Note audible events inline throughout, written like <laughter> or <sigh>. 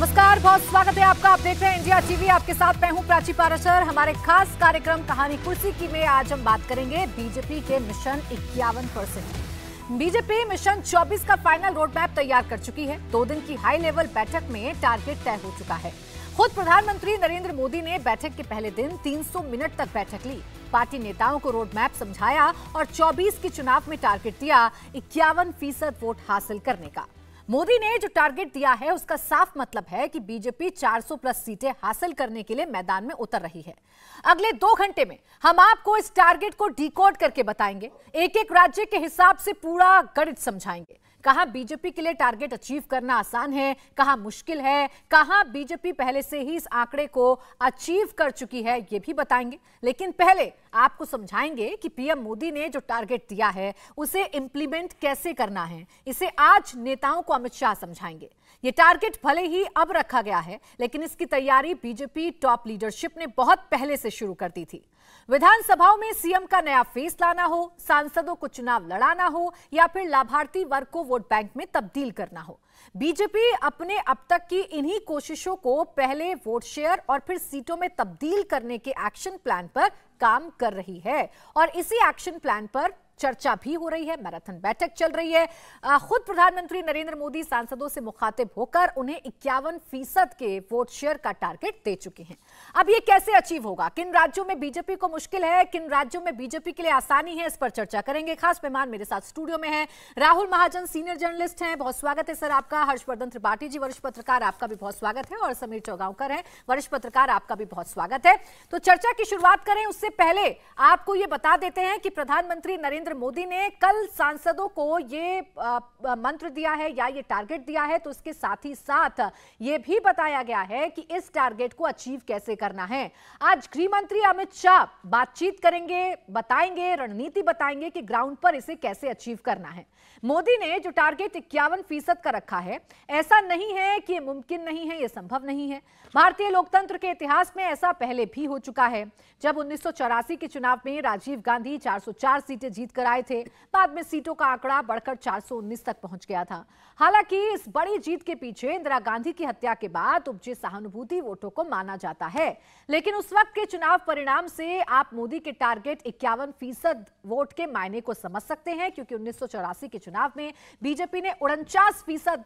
नमस्कार बहुत स्वागत है आपका आप देख रहे हैं इंडिया टीवी आपके साथ मैं हूं प्राची पाराशर हमारे खास कार्यक्रम कहानी कुर्सी की में आज हम बात करेंगे बीजेपी के मिशन इक्यावन परसेंट बीजेपी मिशन 24 का फाइनल रोड मैप तैयार कर चुकी है दो दिन की हाई लेवल बैठक में टारगेट तय हो चुका है खुद प्रधानमंत्री नरेंद्र मोदी ने बैठक के पहले दिन 300 मिनट तक बैठक ली पार्टी नेताओं को रोड मैप समझाया और 24 के चुनाव में टारगेट दिया इक्यावन फीसद वोट हासिल करने का मोदी ने जो टारगेट दिया है उसका साफ मतलब है कि बीजेपी 400 प्लस सीटें हासिल करने के लिए मैदान में उतर रही है अगले दो घंटे में हम आपको इस टारगेट को डिकोड करके बताएंगे एक एक राज्य के हिसाब से पूरा गणित समझाएंगे कहा बीजेपी के लिए टारगेट अचीव करना आसान है कहा मुश्किल है कहा बीजेपी पहले से ही इस आंकड़े को अचीव कर चुकी है ये भी बताएंगे लेकिन पहले आपको समझाएंगे कि पीएम मोदी ने जो टारगेट दिया है उसे इंप्लीमेंट कैसे करना है इसे आज नेताओं को अमित शाह समझाएंगे ये टारगेट भले ही अब रखा गया है लेकिन इसकी तैयारी बीजेपी टॉप लीडरशिप ने बहुत पहले से शुरू कर दी थी विधानसभाओं में सीएम का नया फेस लाना हो सांसदों को चुनाव लड़ाना हो या फिर लाभार्थी वर्ग को वोट बैंक में तब्दील करना हो बीजेपी अपने अब तक की इन्हीं कोशिशों को पहले वोट शेयर और फिर सीटों में तब्दील करने के एक्शन प्लान पर काम कर रही है और इसी एक्शन प्लान पर चर्चा भी हो रही है मैराथन बैठक चल रही है खुद प्रधानमंत्री नरेंद्र मोदी सांसदों से मुखातिब होकर उन्हें इक्यावन फीसद के वोट शेयर का टारगेट दे चुके हैं अब ये कैसे अचीव होगा किन राज्यों में बीजेपी को मुश्किल है किन राज्यों में बीजेपी के लिए आसानी है इस पर चर्चा करेंगे खास मेहमान मेरे साथ स्टूडियो में है राहुल महाजन सीनियर जर्नलिस्ट हैं बहुत स्वागत है सर आपका हर्षवर्धन त्रिपाठी जी वरिष्ठ पत्रकार आपका भी बहुत स्वागत है और समीर चौगांवकर है वरिष्ठ पत्रकार आपका भी बहुत स्वागत है तो चर्चा की शुरुआत करें उससे पहले आपको ये बता देते हैं कि प्रधानमंत्री नरेंद्र नरेंद्र मोदी ने कल सांसदों को ये मंत्र दिया है या ये टारगेट दिया है तो उसके साथ ही साथ ये भी बताया गया है कि इस टारगेट को अचीव कैसे करना है आज गृह मंत्री अमित शाह बातचीत करेंगे बताएंगे रणनीति बताएंगे कि ग्राउंड पर इसे कैसे अचीव करना है मोदी ने जो टारगेट इक्यावन फीसद का रखा है ऐसा नहीं है कि ये मुमकिन नहीं है ये संभव नहीं है भारतीय लोकतंत्र के इतिहास में ऐसा पहले भी हो चुका है जब उन्नीस के चुनाव में राजीव गांधी 404 सीटें जीत जीत कर आए थे बाद में सीटों का आंकड़ा बढ़कर 419 तक पहुंच गया था हालांकि इस बड़ी जीत के पीछे इंदिरा गांधी की हत्या के बाद उपजे सहानुभूति वोटों को माना जाता है लेकिन उस वक्त के चुनाव परिणाम से आप मोदी के टारगेट इक्यावन फीसद वोट के मायने को समझ सकते हैं क्योंकि उन्नीस के चुनाव में बीजेपी ने उनचास फीसद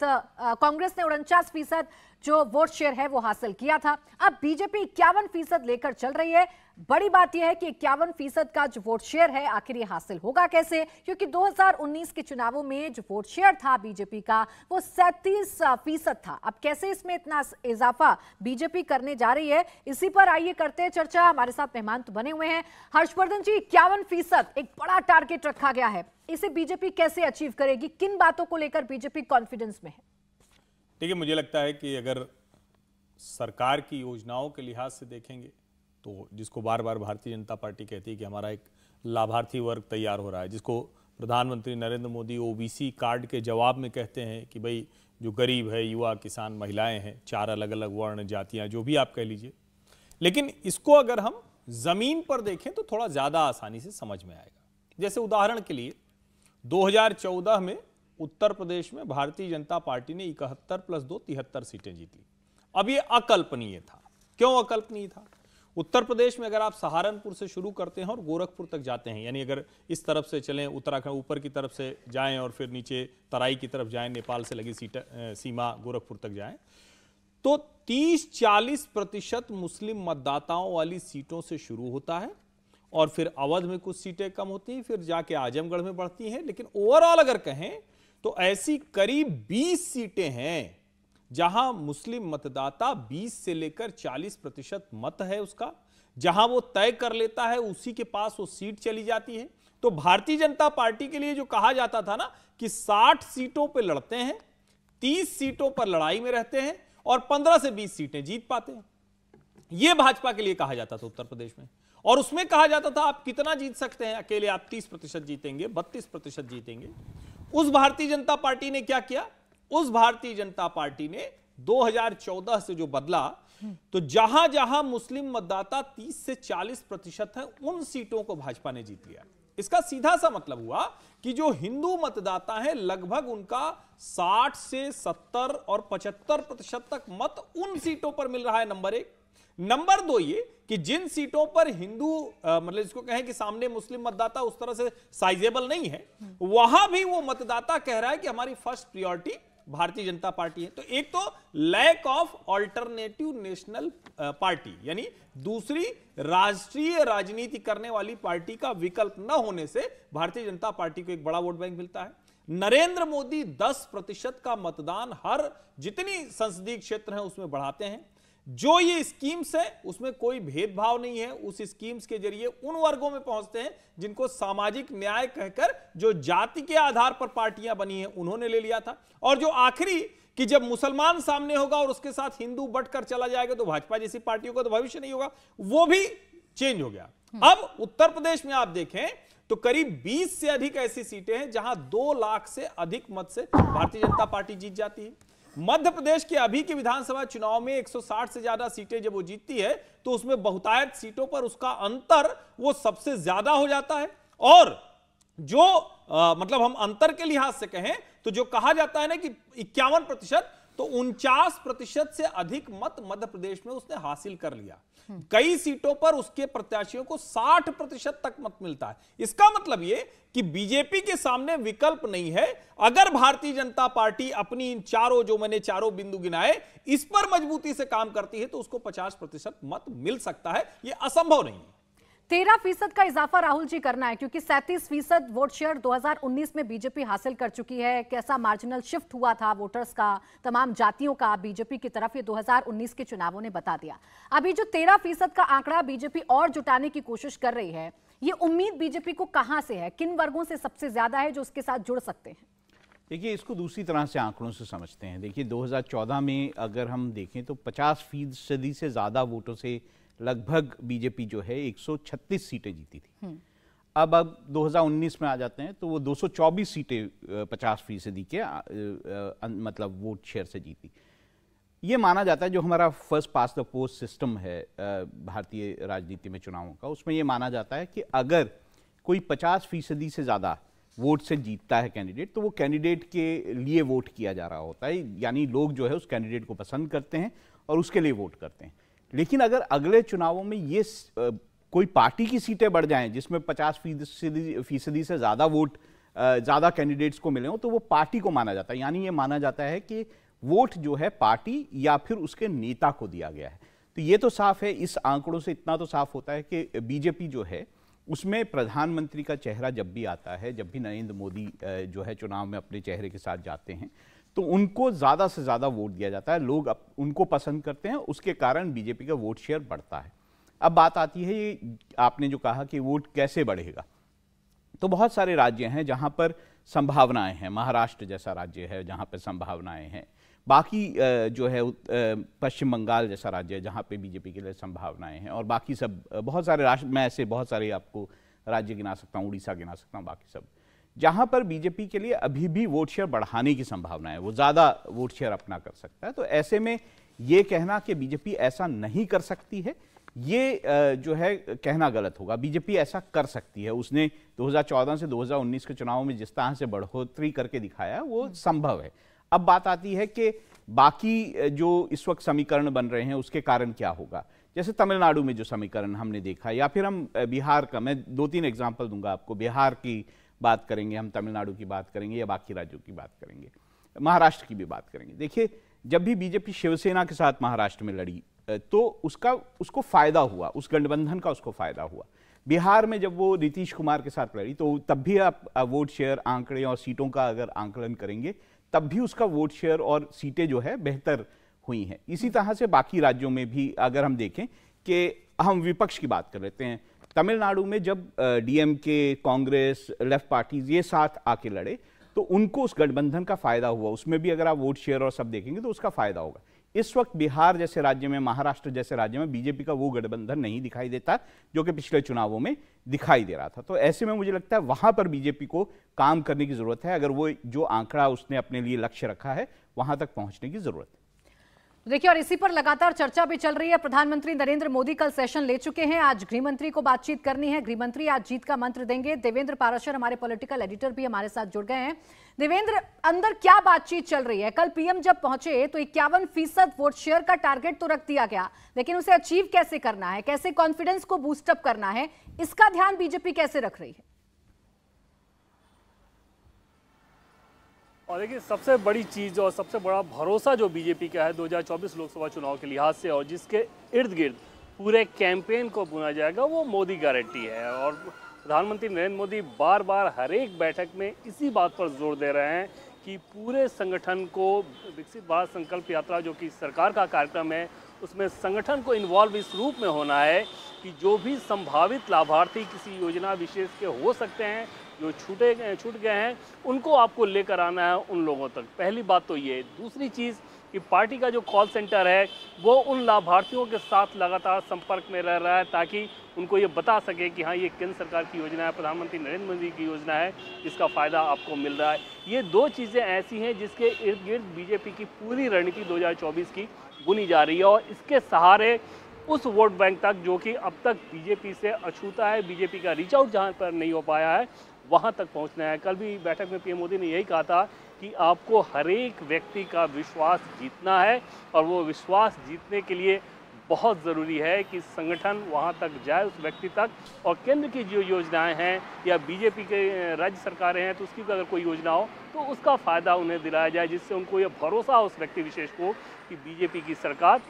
कांग्रेस ने उनचास फीसद जो वोट शेयर है वो हासिल किया था अब बीजेपी इक्यावन फीसद लेकर चल रही है बड़ी बात यह है कि इक्यावन फीसद का जो वोट शेयर है आखिर यह हासिल होगा कैसे क्योंकि 2019 के चुनावों में जो वोट शेयर था बीजेपी का वो सैतीस फीसद था अब कैसे इसमें इतना इजाफा बीजेपी करने जा रही है इसी पर आइए करते हैं चर्चा हमारे साथ मेहमान तो बने हुए हैं हर्षवर्धन जी इक्यावन फीसद एक बड़ा टारगेट रखा गया है इसे बीजेपी कैसे अचीव करेगी किन बातों को लेकर बीजेपी कॉन्फिडेंस में है देखिए मुझे लगता है कि अगर सरकार की योजनाओं के लिहाज से देखेंगे तो जिसको बार बार भारतीय जनता पार्टी कहती है कि हमारा एक लाभार्थी वर्ग तैयार हो रहा है जिसको प्रधानमंत्री नरेंद्र मोदी ओ कार्ड के जवाब में कहते हैं कि भाई जो गरीब है युवा किसान महिलाएं हैं चार अलग अलग वर्ण जातियां जो भी आप कह लीजिए लेकिन इसको अगर हम ज़मीन पर देखें तो थोड़ा ज़्यादा आसानी से समझ में आएगा जैसे उदाहरण के लिए 2014 में उत्तर प्रदेश में भारतीय जनता पार्टी ने इकहत्तर प्लस दो तिहत्तर सीटें जीती अब ये अकल्पनीय था क्यों अकल्पनीय था उत्तर प्रदेश में अगर आप सहारनपुर से शुरू करते हैं और गोरखपुर तक जाते हैं यानी अगर इस तरफ से चलें उत्तराखंड ऊपर की तरफ से जाएं और फिर नीचे तराई की तरफ जाएं नेपाल से लगी सीमा गोरखपुर तक जाएं तो 30-40 प्रतिशत मुस्लिम मतदाताओं वाली सीटों से शुरू होता है और फिर अवध में कुछ सीटें कम होती हैं फिर जाके आजमगढ़ में बढ़ती हैं लेकिन ओवरऑल अगर कहें तो ऐसी करीब बीस सीटें हैं जहां मुस्लिम मतदाता 20 से लेकर 40 प्रतिशत मत है उसका जहां वो तय कर लेता है उसी के पास वो सीट चली जाती है तो भारतीय जनता पार्टी के लिए जो कहा जाता था ना कि 60 सीटों पे लड़ते हैं 30 सीटों पर लड़ाई में रहते हैं और 15 से 20 सीटें जीत पाते हैं यह भाजपा के लिए कहा जाता था उत्तर प्रदेश में और उसमें कहा जाता था आप कितना जीत सकते हैं अकेले आप 30 प्रतिशत जीतेंगे 32 प्रतिशत जीतेंगे उस भारतीय जनता पार्टी ने क्या किया उस भारतीय जनता पार्टी ने 2014 से जो बदला तो जहां जहां मुस्लिम मतदाता 30 से 40 प्रतिशत है उन सीटों को भाजपा ने जीत लिया इसका सीधा सा मतलब हुआ कि जो हिंदू मतदाता है लगभग उनका 60 से 70 और 75 प्रतिशत तक मत उन सीटों पर मिल रहा है नंबर एक नंबर दो ये कि जिन सीटों पर हिंदू मतलब इसको कहें कि सामने मुस्लिम मतदाता उस तरह से साइजेबल नहीं है वहां भी वो मतदाता कह रहा है कि हमारी फर्स्ट प्रियोरिटी भारतीय जनता पार्टी है तो एक तो lack of alternative national party यानी दूसरी राष्ट्रीय राजनीति करने वाली पार्टी का विकल्प न होने से भारतीय जनता पार्टी को एक बड़ा वोट बैंक मिलता है नरेंद्र मोदी 10 प्रतिशत का मतदान हर जितनी संसदीय क्षेत्र है उसमें बढ़ाते हैं जो ये स्कीम्स है उसमें कोई भेदभाव नहीं है उस स्कीम्स के जरिए उन वर्गों में पहुंचते हैं जिनको सामाजिक न्याय कहकर जो जाति के आधार पर पार्टियां बनी हैं उन्होंने ले लिया था और जो आखिरी कि जब मुसलमान सामने होगा और उसके साथ हिंदू बटकर चला जाएगा तो भाजपा जैसी पार्टियों का तो भविष्य नहीं होगा वो भी चेंज हो गया हम्म। अब उत्तर प्रदेश में आप देखें तो करीब 20 से अधिक ऐसी सीटें हैं जहां दो लाख से अधिक मत से भारतीय जनता पार्टी जीत जाती है मध्य प्रदेश के अभी के विधानसभा चुनाव में 160 से ज्यादा सीटें जब वो जीतती है तो उसमें बहुतायत सीटों पर उसका अंतर वो सबसे ज्यादा हो जाता है और जो आ, मतलब हम अंतर के लिहाज से कहें तो जो कहा जाता है ना कि इक्यावन प्रतिशत तो उनचास प्रतिशत से अधिक मत मध्य प्रदेश में उसने हासिल कर लिया कई सीटों पर उसके प्रत्याशियों को 60 प्रतिशत तक मत मिलता है इसका मतलब यह कि बीजेपी के सामने विकल्प नहीं है अगर भारतीय जनता पार्टी अपनी इन चारों जो मैंने चारों बिंदु गिनाए इस पर मजबूती से काम करती है तो उसको 50 प्रतिशत मत मिल सकता है यह असंभव नहीं है तेरह फीसद का इजाफा राहुल जी करना है क्योंकि सैंतीस फीसद वोट शेयर 2019 में बीजेपी हासिल कर चुकी है कैसा मार्जिनल शिफ्ट हुआ था वोटर्स का तमाम जातियों का बीजेपी की तरफ ये 2019 के चुनावों ने बता दिया अभी जो तेरह फीसद का आंकड़ा बीजेपी और जुटाने की कोशिश कर रही है ये उम्मीद बीजेपी को कहां से है किन वर्गों से सबसे ज्यादा है जो उसके साथ जुड़ सकते हैं देखिए इसको दूसरी तरह से आंकड़ों से समझते हैं देखिए 2014 में अगर हम देखें तो 50 फीसदी से ज़्यादा वोटों से लगभग बीजेपी जो है 136 सीटें जीती थी हम्म। अब अब 2019 में आ जाते हैं तो वो 224 सीटें 50 फीसदी के आ, आ, मतलब वोट शेयर से जीती ये माना जाता है जो हमारा first past the post system है भारतीय राजनीति में चुनावों का उसमें ये माना जाता है कि अगर कोई 50 फीसदी से ज़्यादा वोट से जीतता है कैंडिडेट तो वो कैंडिडेट के लिए वोट किया जा रहा होता है यानी लोग जो है उस कैंडिडेट को पसंद करते हैं और उसके लिए वोट करते हैं लेकिन अगर अगले चुनावों में ये आ, कोई पार्टी की सीटें बढ़ जाएं जिसमें 50 फीसदी फीसदी से ज़्यादा वोट ज़्यादा कैंडिडेट्स को मिले हों तो वो पार्टी को माना जाता है यानी ये माना जाता है कि वोट जो है पार्टी या फिर उसके नेता को दिया गया है तो ये तो साफ है इस आंकड़ों से इतना तो साफ होता है कि बीजेपी जो है उसमें प्रधानमंत्री का चेहरा जब भी आता है जब भी नरेंद्र मोदी जो है चुनाव में अपने चेहरे के साथ जाते हैं तो उनको ज़्यादा से ज़्यादा वोट दिया जाता है लोग अप, उनको पसंद करते हैं उसके कारण बीजेपी का वोट शेयर बढ़ता है अब बात आती है ये आपने जो कहा कि वोट कैसे बढ़ेगा तो बहुत सारे राज्य हैं जहाँ पर संभावनाएं हैं महाराष्ट्र जैसा राज्य है जहाँ पर संभावनाएं हैं बाकी जो है पश्चिम बंगाल जैसा राज्य है जहाँ पे बीजेपी के लिए संभावनाएं हैं और बाकी सब बहुत सारे राष्ट्र मैं ऐसे बहुत सारे आपको राज्य गिना सकता हूँ उड़ीसा गिना सकता हूँ बाकी सब जहाँ पर बीजेपी के लिए अभी भी वोट शेयर बढ़ाने की संभावना है वो ज़्यादा वोट शेयर अपना कर सकता है तो ऐसे में ये कहना कि बीजेपी ऐसा नहीं कर सकती है ये जो है कहना गलत होगा बीजेपी ऐसा कर सकती है उसने 2014 से 2019 के चुनाव में जिस तरह से बढ़ोतरी करके दिखाया वो संभव है अब बात आती है कि बाकी जो इस वक्त समीकरण बन रहे हैं उसके कारण क्या होगा जैसे तमिलनाडु में जो समीकरण हमने देखा या फिर हम बिहार का मैं दो तीन एग्जाम्पल दूंगा आपको बिहार की बात करेंगे हम तमिलनाडु की बात करेंगे या बाकी राज्यों की बात करेंगे महाराष्ट्र की भी बात करेंगे देखिए जब भी बीजेपी शिवसेना के साथ महाराष्ट्र में लड़ी तो उसका उसको फायदा हुआ उस गठबंधन का उसको फायदा हुआ बिहार में जब वो नीतीश कुमार के साथ लड़ी तो तब भी आप वोट शेयर आंकड़े और सीटों का अगर आंकलन करेंगे तब भी उसका वोट शेयर और सीटें जो है बेहतर हुई हैं इसी तरह से बाकी राज्यों में भी अगर हम देखें कि हम विपक्ष की बात कर लेते हैं तमिलनाडु में जब डीएम के कांग्रेस लेफ्ट पार्टीज ये साथ आके लड़े तो उनको उस गठबंधन का फायदा हुआ उसमें भी अगर आप वोट शेयर और सब देखेंगे तो उसका फायदा होगा इस वक्त बिहार जैसे राज्य में महाराष्ट्र जैसे राज्य में बीजेपी का वो गठबंधन नहीं दिखाई देता जो कि पिछले चुनावों में दिखाई दे रहा था तो ऐसे में मुझे लगता है वहां पर बीजेपी को काम करने की जरूरत है अगर वो जो आंकड़ा उसने अपने लिए लक्ष्य रखा है वहां तक पहुंचने की जरूरत है तो देखिए और इसी पर लगातार चर्चा भी चल रही है प्रधानमंत्री नरेंद्र मोदी कल सेशन ले चुके हैं आज गृह मंत्री को बातचीत करनी है गृह मंत्री आज जीत का मंत्र देंगे देवेंद्र पाराशर हमारे पॉलिटिकल एडिटर भी हमारे साथ जुड़ गए हैं देवेंद्र अंदर क्या बातचीत चल रही है कल पीएम जब पहुंचे तो इक्यावन फीसद वोट शेयर का टारगेट तो रख दिया गया लेकिन उसे अचीव कैसे करना है कैसे कॉन्फिडेंस को बूस्टअप करना है इसका ध्यान बीजेपी कैसे रख रही है और देखिए सबसे बड़ी चीज़ और सबसे बड़ा भरोसा जो बीजेपी का है 2024 लोकसभा चुनाव के लिहाज से और जिसके इर्द गिर्द पूरे कैंपेन को बुना जाएगा वो मोदी गारंटी है और प्रधानमंत्री नरेंद्र मोदी बार बार हर एक बैठक में इसी बात पर जोर दे रहे हैं कि पूरे संगठन को विकसित भारत संकल्प यात्रा जो कि सरकार का कार्यक्रम है उसमें संगठन को इन्वॉल्व इस रूप में होना है कि जो भी संभावित लाभार्थी किसी योजना विशेष के हो सकते हैं जो छूटे गए छूट गए हैं उनको आपको लेकर आना है उन लोगों तक पहली बात तो ये दूसरी चीज़ कि पार्टी का जो कॉल सेंटर है वो उन लाभार्थियों के साथ लगातार संपर्क में रह रहा है ताकि उनको ये बता सके कि हाँ ये केंद्र सरकार की योजना है प्रधानमंत्री नरेंद्र मोदी की योजना है इसका फ़ायदा आपको मिल रहा है ये दो चीज़ें ऐसी हैं जिसके इर्द गिर्द बीजेपी की पूरी रणनीति दो की बुनी जा रही है और इसके सहारे उस वोट बैंक तक जो कि अब तक बीजेपी से अछूता है बीजेपी का रीच आउट जहाँ पर नहीं हो पाया है वहाँ तक पहुँचना है कल भी बैठक में पीएम मोदी ने यही कहा था कि आपको हर एक व्यक्ति का विश्वास जीतना है और वो विश्वास जीतने के लिए बहुत ज़रूरी है कि संगठन वहाँ तक जाए उस व्यक्ति तक और केंद्र की जो योजनाएं हैं या बीजेपी के राज्य सरकारें हैं तो उसकी भी अगर कोई योजना हो तो उसका फ़ायदा उन्हें दिलाया जाए जिससे उनको ये भरोसा हो उस व्यक्ति विशेष को कि बीजेपी की सरकार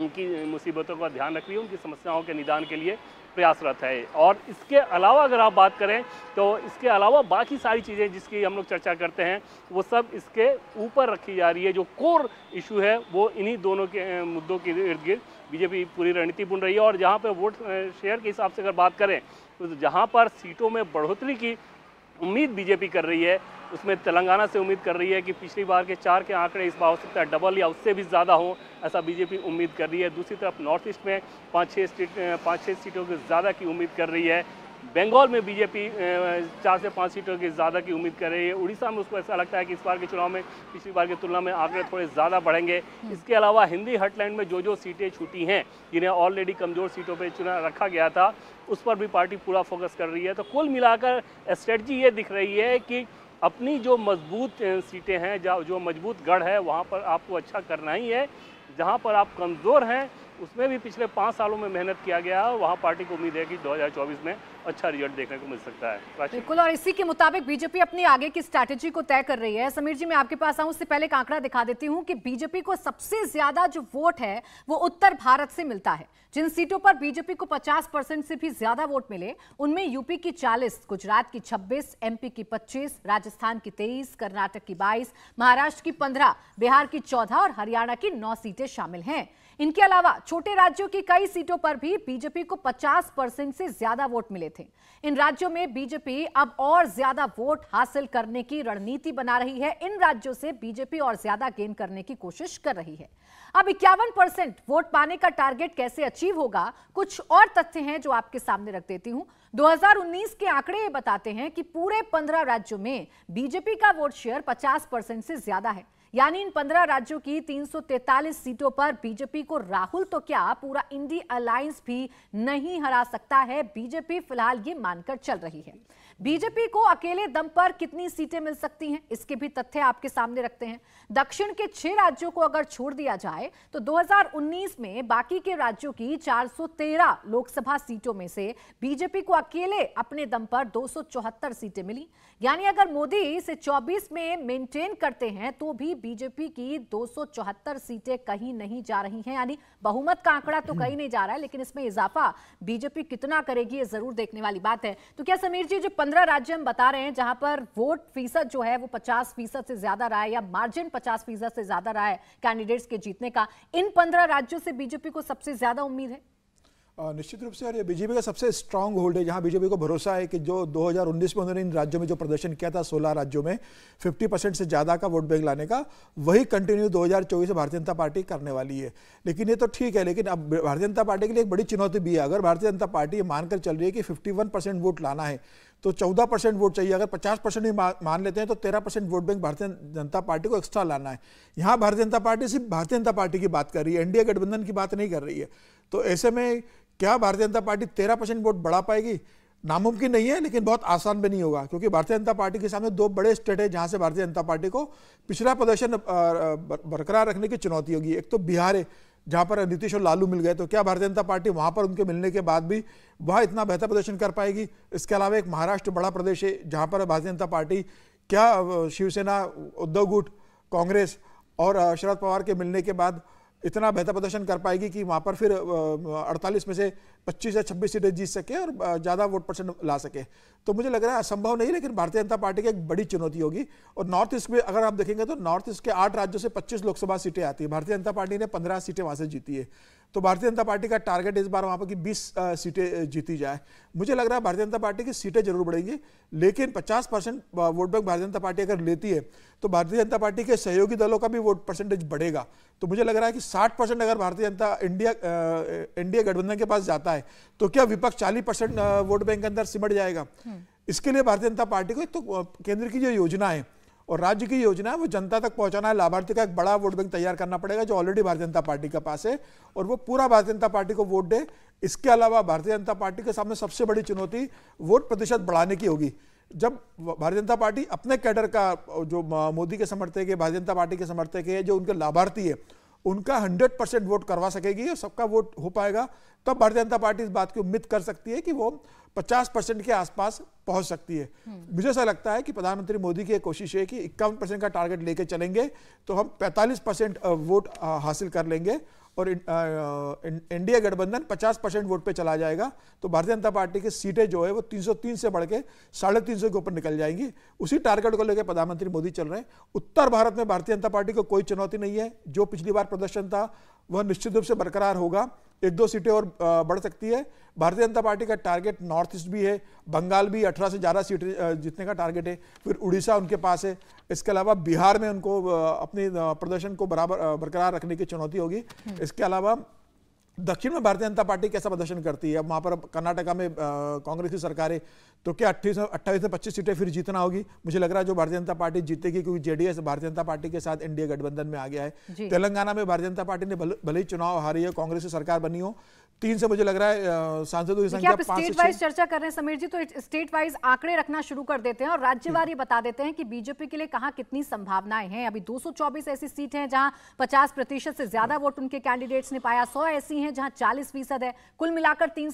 उनकी मुसीबतों का ध्यान रख रही है उनकी समस्याओं के निदान के लिए प्रयासरत है और इसके अलावा अगर आप बात करें तो इसके अलावा बाकी सारी चीज़ें जिसकी हम लोग चर्चा करते हैं वो सब इसके ऊपर रखी जा रही है जो कोर इशू है वो इन्हीं दोनों के मुद्दों के इर्द गिर्द बीजेपी पूरी रणनीति बुन रही है और जहाँ पर वोट शेयर के हिसाब से अगर बात करें तो जहाँ पर सीटों में बढ़ोतरी की उम्मीद बीजेपी कर रही है उसमें तेलंगाना से उम्मीद कर रही है कि पिछली बार के चार के आंकड़े इस बार हो सकता है डबल या उससे भी ज़्यादा हो ऐसा बीजेपी उम्मीद कर रही है दूसरी तरफ नॉर्थ ईस्ट में पाँच छः स्टेट पाँच छः सीटों की ज़्यादा की उम्मीद कर रही है बंगाल में बीजेपी चार से पाँच सीटों की ज़्यादा की उम्मीद कर रही है उड़ीसा में उसको ऐसा लगता है कि इस बार के चुनाव में पिछली बार की तुलना में आंकड़े थोड़े ज़्यादा बढ़ेंगे हम्म। इसके अलावा हिंदी हटलैंड में जो जो सीटें छूटी हैं जिन्हें ऑलरेडी कमज़ोर सीटों पर चुना रखा गया था उस पर भी पार्टी पूरा फोकस कर रही है तो कुल मिलाकर स्ट्रेटजी ये दिख रही है कि अपनी जो मजबूत सीटें हैं जो मजबूत गढ़ है वहाँ पर आपको अच्छा करना ही है जहाँ पर आप कमज़ोर हैं उसमें भी पिछले पाँच सालों में मेहनत किया गया और वहाँ पार्टी को उम्मीद है कि 2024 में अच्छा रिजल्ट देखने को मिल सकता है बिल्कुल और इसी के मुताबिक बीजेपी अपनी आगे की स्ट्रैटेजी को तय कर रही है समीर जी मैं आपके पास आऊँ उससे पहले एक आंकड़ा दिखा देती हूँ कि बीजेपी को सबसे ज्यादा जो वोट है वो उत्तर भारत से मिलता है जिन सीटों पर बीजेपी को पचास से भी ज्यादा वोट मिले उनमें यूपी की चालीस गुजरात की छब्बीस एमपी की पच्चीस राजस्थान की तेईस कर्नाटक की बाईस महाराष्ट्र की पंद्रह बिहार की चौदह और हरियाणा की नौ सीटें शामिल हैं इनके अलावा छोटे राज्यों की कई सीटों पर भी बीजेपी को 50 परसेंट से ज्यादा वोट मिले थे इन राज्यों में बीजेपी अब और ज्यादा वोट हासिल करने की रणनीति बना रही है इन राज्यों से बीजेपी और ज्यादा गेन करने की कोशिश कर रही है अब इक्यावन परसेंट वोट पाने का टारगेट कैसे अचीव होगा कुछ और तथ्य हैं जो आपके सामने रख देती हूं 2019 के आंकड़े ये बताते हैं कि पूरे 15 राज्यों में बीजेपी का वोट शेयर 50 परसेंट से ज्यादा है यानी इन पंद्रह राज्यों की 343 सीटों पर बीजेपी को राहुल तो क्या पूरा इंडी अलायंस भी नहीं हरा सकता है बीजेपी फिलहाल ये मानकर चल रही है बीजेपी को अकेले दम पर कितनी सीटें मिल सकती हैं इसके भी तथ्य आपके सामने रखते हैं दक्षिण के छह राज्यों को अगर छोड़ दिया जाए तो 2019 में बाकी के राज्यों की 413 लोकसभा सीटों में से बीजेपी को अकेले अपने दम पर 274 सीटें मिली यानी अगर मोदी इसे 24 में मेंटेन करते हैं तो भी बीजेपी की दो सीटें कहीं नहीं जा रही है यानी बहुमत का आंकड़ा तो कहीं नहीं जा रहा है लेकिन इसमें इजाफा बीजेपी कितना करेगी ये जरूर देखने वाली बात है तो क्या समीर जी जो पंद्रह राज्य हम बता रहे हैं जहां पर वोट फीसद जो है वो पचास फीसद से ज्यादा रहा है या मार्जिन पचास फीसद से ज्यादा रहा है कैंडिडेट्स के जीतने का इन पंद्रह राज्यों से बीजेपी को सबसे ज्यादा उम्मीद है निश्चित रूप से यार ये बीजेपी का सबसे स्ट्रांग होल्ड है जहां बीजेपी को भरोसा है कि जो 2019 में उन्होंने इन राज्यों में जो प्रदर्शन किया था 16 राज्यों में 50 परसेंट से ज़्यादा का वोट बैंक लाने का वही कंटिन्यू 2024 से भारतीय जनता पार्टी करने वाली है लेकिन ये तो ठीक है लेकिन अब भारतीय जनता पार्टी के लिए एक बड़ी चुनौती भी है अगर भारतीय जनता पार्टी मानकर चल रही है कि फिफ्टी वोट लाना है तो 14 परसेंट वोट चाहिए अगर 50 परसेंट भी मान लेते हैं तो 13 परसेंट वोट बैंक भारतीय जनता पार्टी को एक्स्ट्रा लाना है यहाँ भारतीय जनता पार्टी सिर्फ भारतीय जनता पार्टी की बात कर रही है एनडीए गठबंधन की बात नहीं कर रही है तो ऐसे में क्या भारतीय जनता पार्टी तेरह परसेंट वोट बढ़ा पाएगी नामुमकिन नहीं है लेकिन बहुत आसान भी नहीं होगा क्योंकि भारतीय जनता पार्टी के सामने दो बड़े स्टेट है जहां से भारतीय जनता पार्टी को पिछड़ा प्रदर्शन बरकरार रखने की चुनौती होगी एक तो बिहार है जहां पर नीतीश और लालू मिल गए तो क्या भारतीय जनता पार्टी वहां पर उनके मिलने के बाद भी वह इतना बेहतर प्रदर्शन कर पाएगी इसके अलावा एक महाराष्ट्र बड़ा प्रदेश है जहां पर भारतीय जनता पार्टी क्या शिवसेना उद्धव गुट कांग्रेस और शरद पवार के मिलने के बाद इतना बेहतर प्रदर्शन कर पाएगी कि वहाँ पर फिर 48 में से 25 या 26 सीटें जीत सके और ज़्यादा वोट परसेंट ला सके तो मुझे लग रहा है असंभव नहीं लेकिन भारतीय जनता पार्टी की एक बड़ी चुनौती होगी और नॉर्थ ईस्ट में अगर आप देखेंगे तो नॉर्थ ईस्ट के आठ राज्यों से पच्चीस लोकसभा सीटें आती है भारतीय जनता पार्टी ने पंद्रह सीटें वहाँ से जीती है तो भारतीय जनता पार्टी का टारगेट इस बार वहाँ पर कि 20 सीटें जीती जाए मुझे लग रहा है भारतीय जनता पार्टी की सीटें जरूर बढ़ेंगी लेकिन 50 परसेंट वोट बैंक भारतीय जनता पार्टी अगर लेती है तो भारतीय जनता पार्टी के सहयोगी दलों का भी वोट परसेंटेज बढ़ेगा तो मुझे लग रहा है कि 60 परसेंट अगर भारतीय जनता इंडिया इंडिया गठबंधन के पास जाता है तो क्या विपक्ष चालीस परसेंट वोट बैंक के अंदर सिमट जाएगा हम्म। इसके लिए भारतीय जनता पार्टी को एक तो केंद्र की जो योजना है और राज्य की योजना है वो जनता तक पहुंचाना है लाभार्थी का एक बड़ा वोट बैंक तैयार करना पड़ेगा जो ऑलरेडी भारतीय जनता पार्टी के पास है और वो पूरा भारतीय जनता पार्टी को वोट दे इसके अलावा भारतीय जनता पार्टी के सामने सबसे बड़ी चुनौती वोट प्रतिशत बढ़ाने की होगी जब भारतीय जनता पार्टी अपने कैडर का जो मोदी के समर्थक है भारतीय जनता पार्टी के समर्थक है जो उनके लाभार्थी है उनका 100 परसेंट वोट करवा सकेगी और सबका वोट हो पाएगा तब भारतीय जनता पार्टी इस बात की उम्मीद कर सकती है कि वो 50 परसेंट के आसपास पहुंच सकती है हम्म। मुझे ऐसा लगता है कि प्रधानमंत्री मोदी की कोशिश है कि इक्यावन परसेंट का टारगेट लेके चलेंगे तो हम 45 परसेंट वोट हासिल कर लेंगे और एनडीए गठबंधन 50 परसेंट वोट पे चला जाएगा तो भारतीय जनता पार्टी की सीटें जो है वो 303 से बढ़ के साढ़े तीन के ऊपर निकल जाएंगी उसी टारगेट को लेकर प्रधानमंत्री मोदी चल रहे हैं उत्तर भारत में भारतीय जनता पार्टी को कोई चुनौती नहीं है जो पिछली बार प्रदर्शन था वह निश्चित रूप से बरकरार होगा एक दो सीटें और बढ़ सकती है भारतीय जनता पार्टी का टारगेट नॉर्थ ईस्ट भी है बंगाल भी अठारह से ज़्यादा सीटें जीतने का टारगेट है फिर उड़ीसा उनके पास है इसके अलावा बिहार में उनको अपने प्रदर्शन को बराबर बरकरार रखने की चुनौती होगी हम्म। इसके अलावा दक्षिण में भारतीय जनता पार्टी कैसा प्रदर्शन करती है अब पर कर्नाटका में कांग्रेस की सरकार है तो क्या अट्ठीस अट्ठाईस से पच्चीस सीटें फिर जीतना होगी मुझे लग रहा है जो भारतीय जनता पार्टी जीतेगी क्योंकि जेडीएस भारतीय जनता पार्टी के साथ एनडीए गठबंधन में आ गया है तेलंगाना में भारतीय जनता पार्टी ने भले ही चुनाव हारी है कांग्रेस की सरकार बनी हो तीन से मुझे लग रहा है सांसदों की संख्या स्टेट वाइज चर्चा कर रहे हैं समीर जी तो स्टेट वाइज आंकड़े रखना शुरू कर देते हैं और राज्यवार ये बता देते हैं कि बीजेपी के लिए कहाँ कितनी संभावनाएं हैं अभी 224 ऐसी सीट हैं जहाँ 50 प्रतिशत से ज्यादा वोट उनके कैंडिडेट्स ने पाया 100 ऐसी हैं जहां 40 फीसद है कुल मिलाकर तीन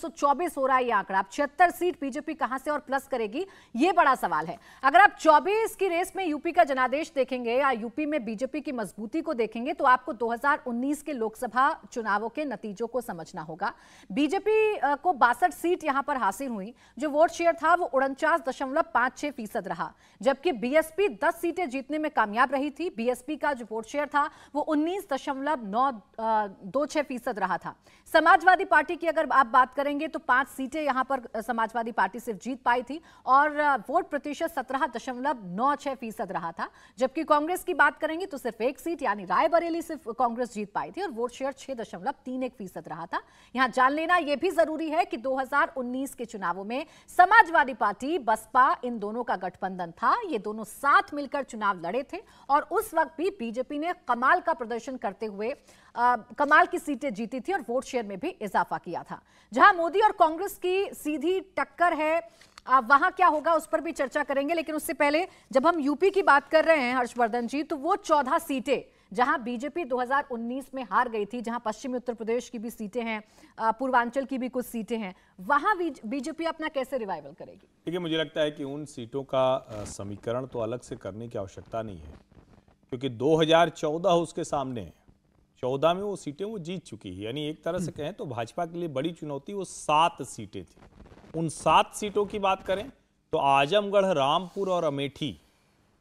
हो रहा है ये आंकड़ा अब छिहत्तर सीट बीजेपी कहां से और प्लस करेगी ये बड़ा सवाल है अगर आप चौबीस की रेस में यूपी का जनादेश देखेंगे या यूपी में बीजेपी की मजबूती को देखेंगे तो आपको दो के लोकसभा चुनावों के नतीजों को समझना होगा बीजेपी को बासठ सीट यहां पर हासिल हुई जो वोट शेयर था वो उनचास दशमलव पांच छह फीसद रहा जबकि बीएसपी 10 सीटें जीतने में कामयाब रही थी बीएसपी का जो वोट शेयर था वो उन्नीस दशमलव नौ दो छह फीसद रहा था समाजवादी पार्टी की अगर आप बात करेंगे तो पांच सीटें यहां पर समाजवादी पार्टी सिर्फ जीत पाई थी और वोट प्रतिशत सत्रह दशमलव नौ छह फीसद रहा था जबकि कांग्रेस की बात करेंगे तो सिर्फ एक सीट यानी रायबरेली सिर्फ कांग्रेस जीत पाई थी और वोट शेयर छह दशमलव तीन एक फीसद रहा था यहां जान लेना यह भी जरूरी है कि 2019 के चुनावों में समाजवादी पार्टी बसपा इन दोनों का गठबंधन था ये दोनों साथ मिलकर चुनाव लड़े थे और उस वक्त भी बीजेपी ने कमाल का प्रदर्शन करते हुए आ, कमाल की सीटें जीती थी और वोट शेयर में भी इजाफा किया था जहां मोदी और कांग्रेस की सीधी टक्कर है वहां क्या होगा उस पर भी चर्चा करेंगे लेकिन उससे पहले जब हम यूपी की बात कर रहे हैं हर्षवर्धन जी तो वो चौदह सीटें जहां बीजेपी 2019 में हार गई थी जहां पश्चिमी उत्तर प्रदेश की भी सीटें हैं पूर्वांचल की भी कुछ सीटें हैं वहां बीजेपी अपना कैसे रिवाइवल करेगी देखिए मुझे लगता है कि उन सीटों का समीकरण तो अलग से करने की आवश्यकता नहीं है क्योंकि 2014 उसके सामने चौदह में वो सीटें वो जीत चुकी है यानी एक तरह से कहें तो भाजपा के लिए बड़ी चुनौती वो सात सीटें थी उन सात सीटों की बात करें तो आजमगढ़ रामपुर और अमेठी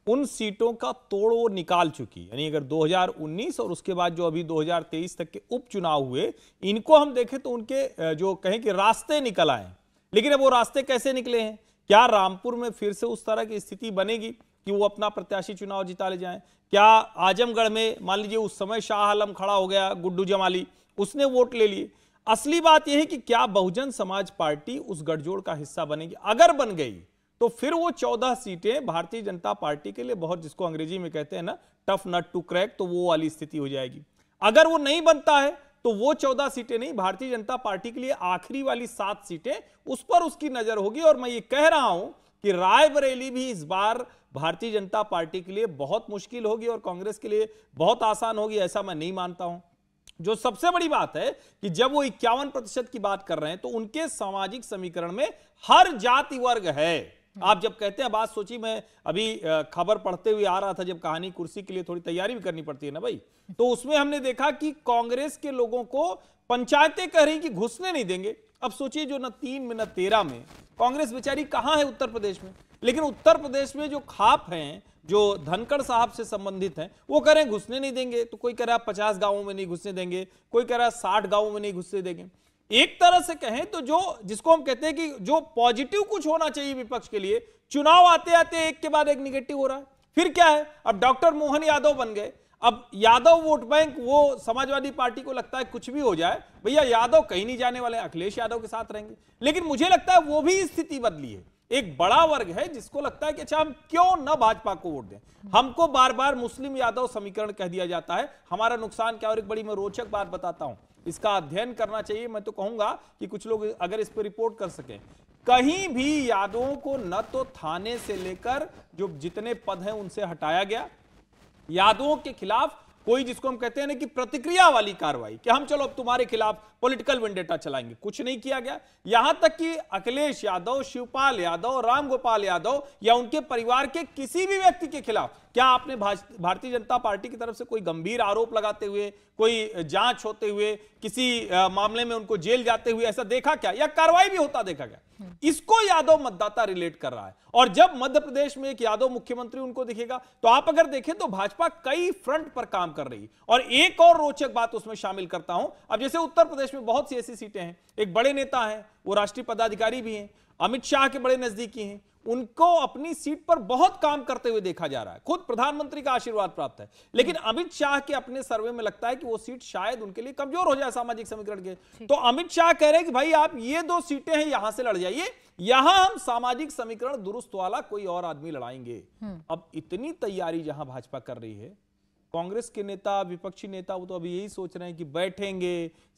उन सीटों का तोड़ वो निकाल चुकी यानी अगर 2019 और उसके बाद जो अभी 2023 तक के उपचुनाव हुए इनको हम देखें तो उनके जो कहें कि रास्ते निकल आए लेकिन अब वो रास्ते कैसे निकले हैं क्या रामपुर में फिर से उस तरह की स्थिति बनेगी कि वो अपना प्रत्याशी चुनाव जिता ले जाए क्या आजमगढ़ में मान लीजिए उस समय शाह आलम खड़ा हो गया गुड्डू जमाली उसने वोट ले लिए असली बात यह है कि क्या बहुजन समाज पार्टी उस गठजोड़ का हिस्सा बनेगी अगर बन गई तो फिर वो चौदह सीटें भारतीय जनता पार्टी के लिए बहुत जिसको अंग्रेजी में कहते हैं ना टफ नट टू क्रैक तो वो वाली स्थिति हो जाएगी अगर वो नहीं बनता है तो वो चौदह सीटें नहीं भारतीय जनता पार्टी के लिए आखिरी वाली सात सीटें उस पर उसकी नजर होगी और मैं ये कह रहा हूं कि रायबरेली भी इस बार भारतीय जनता पार्टी के लिए बहुत मुश्किल होगी और कांग्रेस के लिए बहुत आसान होगी ऐसा मैं नहीं मानता हूं जो सबसे बड़ी बात है कि जब वो इक्यावन प्रतिशत की बात कर रहे हैं तो उनके सामाजिक समीकरण में हर जाति वर्ग है आप जब कहते हैं बात सोची मैं अभी खबर पढ़ते हुए आ रहा था जब कहानी कुर्सी के लिए थोड़ी तैयारी भी करनी पड़ती है ना भाई <laughs> तो उसमें हमने देखा कि कांग्रेस के लोगों को पंचायतें कह रही कि घुसने नहीं देंगे अब सोचिए जो न तीन में न तेरह में कांग्रेस बेचारी कहाँ है उत्तर प्रदेश में लेकिन उत्तर प्रदेश में जो खाप हैं जो धनखड़ साहब से संबंधित हैं वो कह रहे हैं घुसने नहीं देंगे तो कोई कह रहा है पचास गांवों में नहीं घुसने देंगे कोई कह रहा है साठ गांवों में नहीं घुसने देंगे एक तरह से कहें तो जो जिसको हम कहते हैं कि जो पॉजिटिव कुछ होना चाहिए विपक्ष के लिए चुनाव आते आते एक के बाद एक निगेटिव हो रहा है फिर क्या है अब डॉक्टर मोहन यादव बन गए अब यादव वोट बैंक वो समाजवादी पार्टी को लगता है कुछ भी हो जाए भैया यादव कहीं नहीं जाने वाले अखिलेश यादव के साथ रहेंगे लेकिन मुझे लगता है वो भी स्थिति बदली है एक बड़ा वर्ग है जिसको लगता है कि अच्छा हम क्यों न भाजपा को वोट दें हमको बार बार मुस्लिम यादव समीकरण कह दिया जाता है हमारा नुकसान क्या और एक बड़ी मैं रोचक बात बताता हूं इसका अध्ययन करना चाहिए मैं तो कहूंगा कि कुछ लोग अगर इस पर रिपोर्ट कर सकें कहीं भी यादवों को न तो थाने से लेकर जो जितने पद हैं उनसे हटाया गया यादवों के खिलाफ कोई जिसको हम कहते हैं ना कि प्रतिक्रिया वाली कार्रवाई कि हम चलो अब तुम्हारे खिलाफ पॉलिटिकल वेंडेटा चलाएंगे कुछ नहीं किया गया यहां तक कि अखिलेश यादव शिवपाल यादव राम गोपाल यादव या उनके परिवार के किसी भी व्यक्ति के खिलाफ क्या आपने भारतीय जनता पार्टी की तरफ से कोई गंभीर आरोप लगाते हुए कोई जांच होते हुए किसी मामले में उनको जेल जाते हुए ऐसा देखा क्या या कार्रवाई भी होता देखा गया हम्म। इसको यादव मतदाता रिलेट कर रहा है और जब मध्य प्रदेश में एक यादव मुख्यमंत्री उनको दिखेगा तो आप अगर देखें तो भाजपा कई फ्रंट पर काम कर रही और एक और रोचक बात उसमें शामिल करता हूं अब जैसे उत्तर प्रदेश में बहुत सी ऐसी सीटें हैं एक बड़े नेता है वो राष्ट्रीय पदाधिकारी भी हैं अमित शाह के बड़े नजदीकी हैं उनको अपनी सीट पर बहुत काम करते हुए देखा जा रहा है खुद प्रधानमंत्री का आशीर्वाद प्राप्त है लेकिन हम्म। अमित शाह के अपने सर्वे में लगता है कि वो सीट शायद उनके लिए कमजोर हो जाए सामाजिक समीकरण के तो अमित शाह कह रहे हैं कि भाई आप ये दो सीटें हैं यहां से लड़ जाइए यहां हम सामाजिक समीकरण दुरुस्त वाला कोई और आदमी लड़ाएंगे हम्म। अब इतनी तैयारी जहां भाजपा कर रही है कांग्रेस के नेता विपक्षी नेता वो तो अभी यही सोच रहे हैं कि बैठेंगे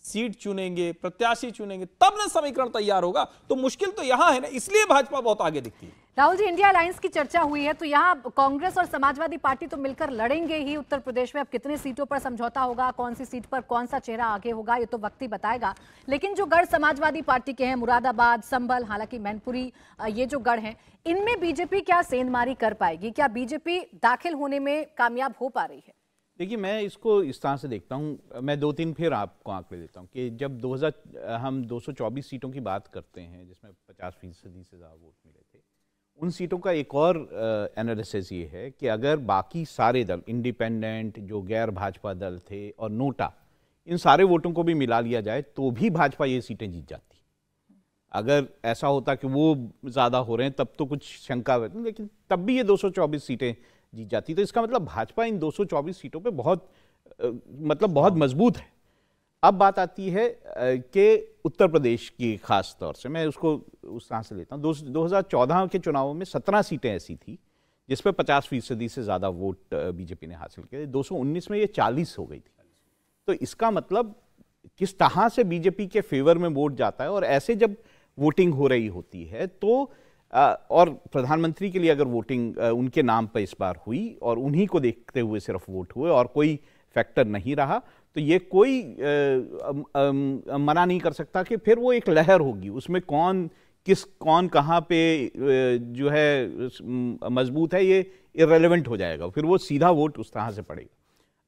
सीट चुनेंगे प्रत्याशी चुनेंगे तब ना समीकरण तैयार होगा तो मुश्किल तो यहाँ है ना इसलिए भाजपा बहुत आगे दिखती है राहुल जी इंडिया अलायंस की चर्चा हुई है तो यहाँ कांग्रेस और समाजवादी पार्टी तो मिलकर लड़ेंगे ही उत्तर प्रदेश में अब कितने सीटों पर समझौता होगा कौन सी सीट पर कौन सा चेहरा आगे होगा ये तो वक्त ही बताएगा लेकिन जो गढ़ समाजवादी पार्टी के हैं मुरादाबाद संबल हालांकि मैनपुरी ये जो गढ़ है इनमें बीजेपी क्या सेंधमारी कर पाएगी क्या बीजेपी दाखिल होने में कामयाब हो पा रही है देखिए मैं इसको इस तरह से देखता हूँ मैं दो तीन फिर आपको आंकड़े देता हूँ कि जब 2000 हम 224 सीटों की बात करते हैं जिसमें 50 फीसदी से ज़्यादा वोट मिले थे उन सीटों का एक और एनालिसिस ये है कि अगर बाकी सारे दल इंडिपेंडेंट जो गैर भाजपा दल थे और नोटा इन सारे वोटों को भी मिला लिया जाए तो भी भाजपा ये सीटें जीत जाती अगर ऐसा होता कि वो ज़्यादा हो रहे हैं तब तो कुछ शंका लेकिन तब भी ये 224 सीटें जीत जाती तो इसका मतलब भाजपा इन 224 सीटों पे बहुत मतलब बहुत मजबूत है अब बात आती है कि उत्तर प्रदेश की खास तौर से मैं उसको उस तरह से लेता हूँ दो हज़ार के चुनावों में सत्रह सीटें ऐसी थी जिस पर पचास फीसदी से ज़्यादा वोट बीजेपी ने हासिल किए 219 में ये 40 हो गई थी तो इसका मतलब किस तरह से बीजेपी के फेवर में वोट जाता है और ऐसे जब वोटिंग हो रही होती है तो और प्रधानमंत्री के लिए अगर वोटिंग उनके नाम पर इस बार हुई और उन्हीं को देखते हुए सिर्फ वोट हुए और कोई फैक्टर नहीं रहा तो ये कोई मना नहीं कर सकता कि फिर वो एक लहर होगी उसमें कौन किस कौन कहाँ पे जो है मजबूत है ये इरेलीवेंट हो जाएगा फिर वो सीधा वोट उस तरह से पड़ेगा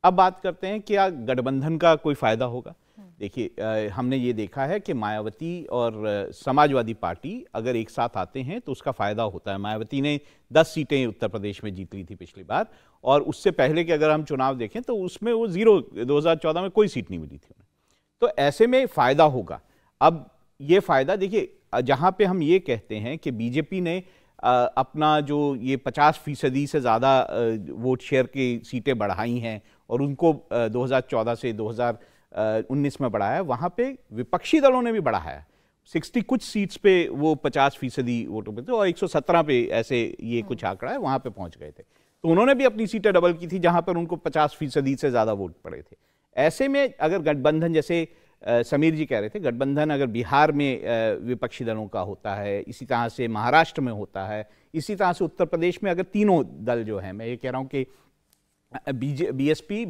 अब बात करते हैं क्या गठबंधन का कोई फ़ायदा होगा देखिए हमने ये देखा है कि मायावती और समाजवादी पार्टी अगर एक साथ आते हैं तो उसका फ़ायदा होता है मायावती ने 10 सीटें उत्तर प्रदेश में जीत ली थी पिछली बार और उससे पहले के अगर हम चुनाव देखें तो उसमें वो ज़ीरो 2014 में कोई सीट नहीं मिली थी उन्हें तो ऐसे में फ़ायदा होगा अब ये फ़ायदा देखिए जहाँ पर हम ये कहते हैं कि बीजेपी ने अपना जो ये पचास फीसदी से ज़्यादा वोट शेयर की सीटें बढ़ाई हैं और उनको 2014 से 2000 उन्नीस में बढ़ाया है वहाँ पे विपक्षी दलों ने भी बढ़ाया है सिक्सटी कुछ सीट्स पे वो पचास फीसदी वोटों पे थे और एक सौ सत्रह पे ऐसे ये हाँ। कुछ आंकड़ा है वहाँ पे पहुँच गए थे तो उन्होंने भी अपनी सीटें डबल की थी जहाँ पर उनको पचास फीसदी से ज़्यादा वोट पड़े थे ऐसे में अगर गठबंधन जैसे समीर जी कह रहे थे गठबंधन अगर बिहार में विपक्षी दलों का होता है इसी तरह से महाराष्ट्र में होता है इसी तरह से उत्तर प्रदेश में अगर तीनों दल जो हैं मैं ये कह रहा हूँ कि बीजे बीएसपी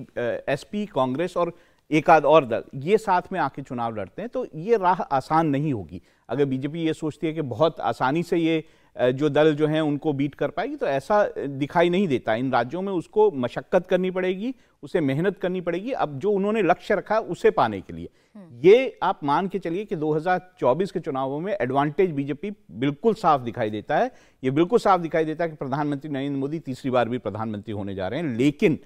एसपी कांग्रेस और एक आध और दल ये साथ में आके चुनाव लड़ते हैं तो ये राह आसान नहीं होगी अगर बीजेपी ये सोचती है कि बहुत आसानी से ये जो दल जो हैं उनको बीट कर पाएगी तो ऐसा दिखाई नहीं देता इन राज्यों में उसको मशक्क़त करनी पड़ेगी उसे मेहनत करनी पड़ेगी अब जो उन्होंने लक्ष्य रखा उसे पाने के लिए हम्म। ये आप मान के चलिए कि 2024 के चुनावों में एडवांटेज बीजेपी बिल्कुल साफ दिखाई देता है ये बिल्कुल साफ दिखाई देता है कि प्रधानमंत्री नरेंद्र मोदी तीसरी बार भी प्रधानमंत्री होने जा रहे हैं लेकिन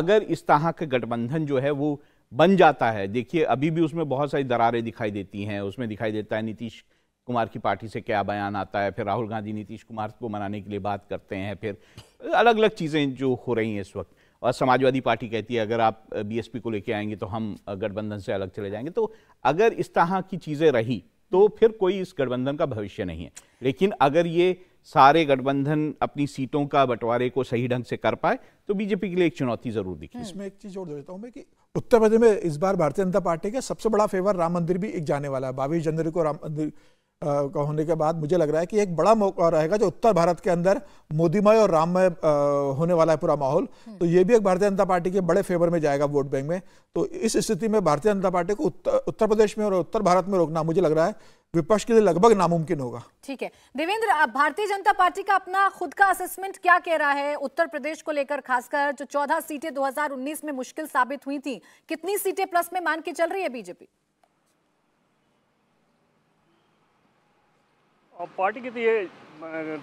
अगर इस तरह का गठबंधन जो है वो बन जाता है देखिए अभी भी उसमें बहुत सारी दरारें दिखाई देती हैं उसमें दिखाई देता है नीतीश कुमार की पार्टी से क्या बयान आता है फिर राहुल गांधी नीतीश कुमार को मनाने के लिए बात करते हैं फिर अलग अलग चीज़ें जो हो रही हैं इस वक्त और समाजवादी पार्टी कहती है अगर आप बीएसपी को लेके आएंगे तो हम गठबंधन से अलग चले जाएंगे तो अगर इस तरह की चीज़ें रही तो फिर कोई इस गठबंधन का भविष्य नहीं है लेकिन अगर ये सारे गठबंधन अपनी सीटों का बंटवारे को सही ढंग से कर पाए तो बीजेपी के लिए एक चुनौती जरूर दिखी इसमें एक चीज और देता हूँ मैं कि उत्तर प्रदेश में इस बार भारतीय जनता पार्टी का सबसे बड़ा फेवर राम मंदिर भी एक जाने वाला है बाईस जनवरी को राम मंदिर होने के बाद मुझे लग रहा है कि एक बड़ा मौका रहेगा जो उत्तर भारत के अंदर मोदीमय और राममय होने वाला है पूरा माहौल हम्म। तो ये भी एक भारतीय जनता पार्टी के बड़े फेवर में जाएगा वोट बैंक में तो इस स्थिति में भारतीय जनता पार्टी को उत्तर उत्तर प्रदेश में और उत्तर भारत में रोकना मुझे लग रहा है विपक्ष के लिए लगभग नामुमकिन होगा ठीक है देवेंद्र भारतीय जनता पार्टी का अपना खुद का असेसमेंट क्या कह रहा है उत्तर प्रदेश को लेकर खासकर जो चौदह सीटें दो में मुश्किल साबित हुई थी कितनी सीटें प्लस में मान के चल रही है बीजेपी और पार्टी की तो ये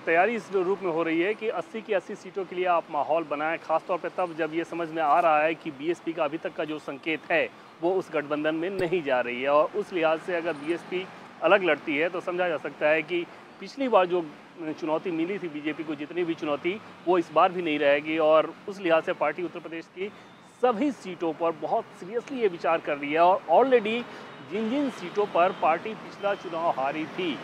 तैयारी इस रूप में हो रही है कि 80 की 80 सीटों के लिए आप माहौल बनाएं खासतौर पर तब जब ये समझ में आ रहा है कि बीएसपी का अभी तक का जो संकेत है वो उस गठबंधन में नहीं जा रही है और उस लिहाज से अगर बीएसपी अलग लड़ती है तो समझा जा सकता है कि पिछली बार जो चुनौती मिली थी बीजेपी को जितनी भी चुनौती वो इस बार भी नहीं रहेगी और उस लिहाज से पार्टी उत्तर प्रदेश की सभी सीटों पर बहुत सीरियसली ये विचार कर रही है और ऑलरेडी जिन जिन सीटों पर पार्टी पिछला चुनाव हारी थी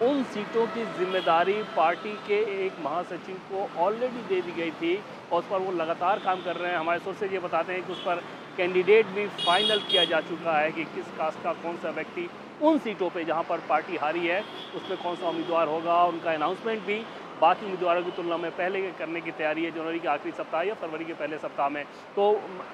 उन सीटों की जिम्मेदारी पार्टी के एक महासचिव को ऑलरेडी दे दी गई थी और उस पर वो लगातार काम कर रहे हैं हमारे सोर्सेज ये बताते हैं कि उस पर कैंडिडेट भी फाइनल किया जा चुका है कि किस कास्ट का कौन सा व्यक्ति उन सीटों पे जहां पर पार्टी हारी है उसमें कौन सा उम्मीदवार होगा उनका अनाउंसमेंट भी बाकी उम्मीदवारों की तुलना में पहले करने की तैयारी है जनवरी के आखिरी सप्ताह या फरवरी के पहले सप्ताह में तो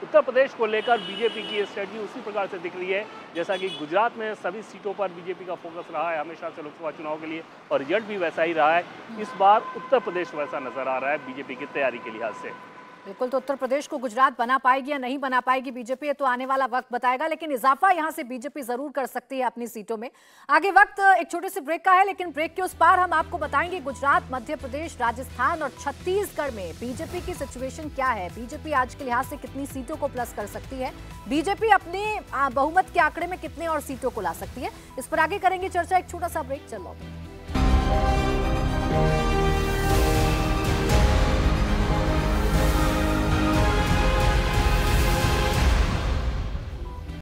उत्तर प्रदेश को लेकर बीजेपी की स्ट्रेटजी उसी प्रकार से दिख रही है जैसा कि गुजरात में सभी सीटों पर बीजेपी का फोकस रहा है हमेशा से लोकसभा चुनाव के लिए और रिजल्ट भी वैसा ही रहा है इस बार उत्तर प्रदेश वैसा नजर आ रहा है बीजेपी की तैयारी के लिहाज से बिल्कुल तो उत्तर प्रदेश को गुजरात बना पाएगी या नहीं बना पाएगी बीजेपी तो आने वाला वक्त बताएगा लेकिन इजाफा यहाँ से बीजेपी जरूर कर सकती है अपनी सीटों में आगे वक्त एक छोटे से ब्रेक का है लेकिन ब्रेक के उस पार हम आपको बताएंगे गुजरात मध्य प्रदेश राजस्थान और छत्तीसगढ़ में बीजेपी की सिचुएशन क्या है बीजेपी आज के लिहाज से कितनी सीटों को प्लस कर सकती है बीजेपी अपने बहुमत के आंकड़े में कितने और सीटों को ला सकती है इस पर आगे करेंगे चर्चा एक छोटा सा ब्रेक चलो